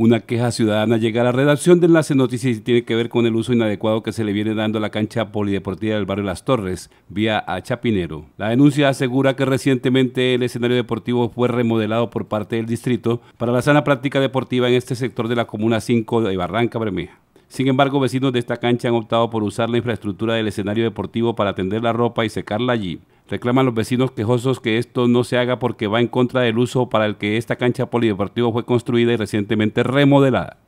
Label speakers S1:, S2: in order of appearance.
S1: una queja ciudadana llega a la redacción de Enlace Noticias y tiene que ver con el uso inadecuado que se le viene dando a la cancha polideportiva del barrio Las Torres, vía a Chapinero. La denuncia asegura que recientemente el escenario deportivo fue remodelado por parte del distrito para la sana práctica deportiva en este sector de la Comuna 5 de Barranca Bermeja. Sin embargo, vecinos de esta cancha han optado por usar la infraestructura del escenario deportivo para tender la ropa y secarla allí. Reclaman los vecinos quejosos que esto no se haga porque va en contra del uso para el que esta cancha polideportiva fue construida y recientemente remodelada.